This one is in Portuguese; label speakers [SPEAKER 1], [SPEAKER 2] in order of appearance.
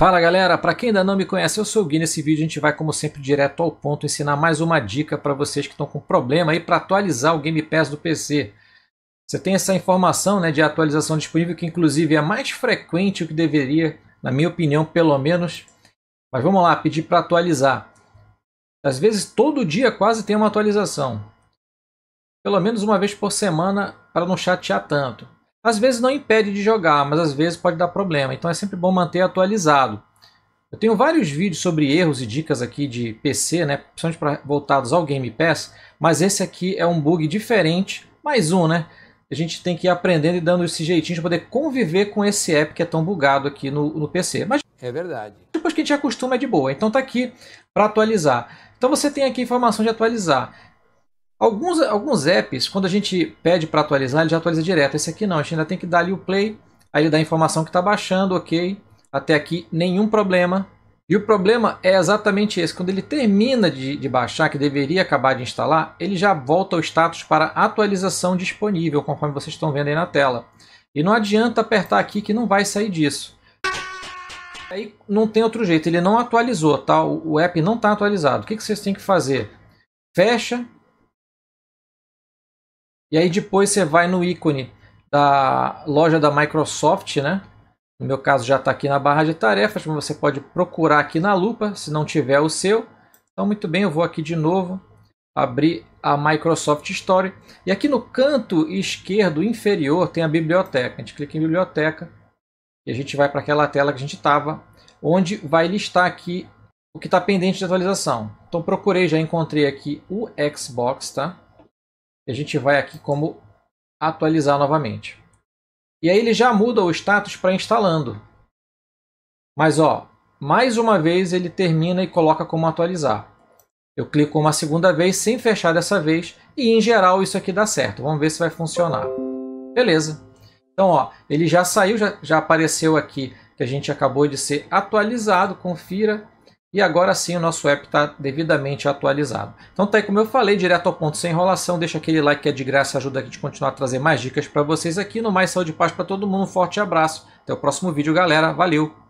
[SPEAKER 1] Fala galera, para quem ainda não me conhece, eu sou o Gui. Nesse vídeo a gente vai, como sempre, direto ao ponto, ensinar mais uma dica para vocês que estão com problema aí para atualizar o Game Pass do PC. Você tem essa informação né, de atualização disponível que, inclusive, é mais frequente do que deveria, na minha opinião, pelo menos. Mas vamos lá, pedir para atualizar. Às vezes, todo dia quase tem uma atualização. Pelo menos uma vez por semana, para não chatear tanto. Às vezes não impede de jogar, mas às vezes pode dar problema, então é sempre bom manter atualizado. Eu tenho vários vídeos sobre erros e dicas aqui de PC, né, principalmente pra, voltados ao Game Pass, mas esse aqui é um bug diferente, mais um, né? A gente tem que ir aprendendo e dando esse jeitinho de poder conviver com esse app que é tão bugado aqui no, no PC. Mas é verdade. Depois que a gente acostuma é de boa. Então tá aqui para atualizar. Então você tem aqui informação de atualizar. Alguns, alguns apps, quando a gente pede para atualizar, ele já atualiza direto. Esse aqui não, a gente ainda tem que dar ali o play, aí ele dá a informação que está baixando, ok. Até aqui nenhum problema. E o problema é exatamente esse. Quando ele termina de, de baixar, que deveria acabar de instalar, ele já volta ao status para atualização disponível, conforme vocês estão vendo aí na tela. E não adianta apertar aqui que não vai sair disso. Aí não tem outro jeito, ele não atualizou, tá? O, o app não está atualizado. O que, que vocês têm que fazer? Fecha e aí depois você vai no ícone da loja da Microsoft, né? No meu caso já está aqui na barra de tarefas, mas você pode procurar aqui na lupa se não tiver o seu. Então muito bem, eu vou aqui de novo abrir a Microsoft Store e aqui no canto esquerdo inferior tem a biblioteca. A gente clica em biblioteca e a gente vai para aquela tela que a gente estava, onde vai listar aqui o que está pendente de atualização. Então procurei, já encontrei aqui o Xbox, tá? a gente vai aqui como atualizar novamente. E aí ele já muda o status para instalando. Mas ó, mais uma vez ele termina e coloca como atualizar. Eu clico uma segunda vez sem fechar dessa vez e em geral isso aqui dá certo. Vamos ver se vai funcionar. Beleza. Então ó, ele já saiu, já, já apareceu aqui que a gente acabou de ser atualizado. Confira. E agora sim o nosso app está devidamente atualizado. Então tá aí como eu falei, direto ao ponto, sem enrolação. Deixa aquele like que é de graça, ajuda a gente a continuar a trazer mais dicas para vocês aqui. No Mais Saúde e Paz para todo mundo. Um forte abraço. Até o próximo vídeo, galera. Valeu!